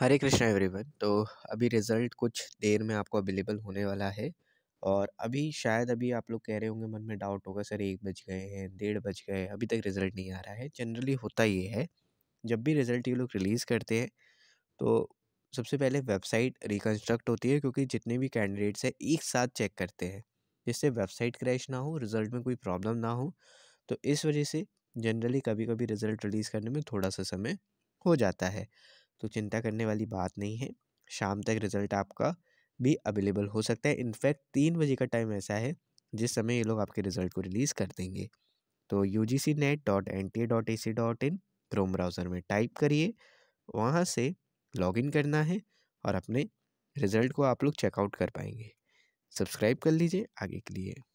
हरे Krishna everyone तो अभी result कुछ देर में आपको अवेलेबल होने वाला है और अभी शायद अभी आप लोग कह रहे होंगे मन में डाउट होगा सर एक बज गए हैं डेढ़ बज गए अभी तक रिज़ल्ट नहीं आ रहा है जनरली होता ये है जब भी रिज़ल्ट ये लोग रिलीज़ करते हैं तो सबसे पहले वेबसाइट रिकन्स्ट्रक्ट होती है क्योंकि जितने भी कैंडिडेट्स हैं एक साथ चेक करते हैं जिससे वेबसाइट क्रैश ना हो रिज़ल्ट में कोई प्रॉब्लम ना हो तो इस वजह से जनरली कभी कभी रिज़ल्ट रिलीज़ करने में थोड़ा सा समय हो जाता है तो चिंता करने वाली बात नहीं है शाम तक रिज़ल्ट आपका भी अवेलेबल हो सकता है इनफैक्ट तीन बजे का टाइम ऐसा है जिस समय ये लोग आपके रिज़ल्ट को रिलीज़ कर देंगे तो U G C net dot N T A dot A C dot in chrome browser में टाइप करिए वहाँ से लॉगिन करना है और अपने रिज़ल्ट को आप लोग चेकआउट कर पाएंगे सब्सक्राइब कर लीजिए आगे के लिए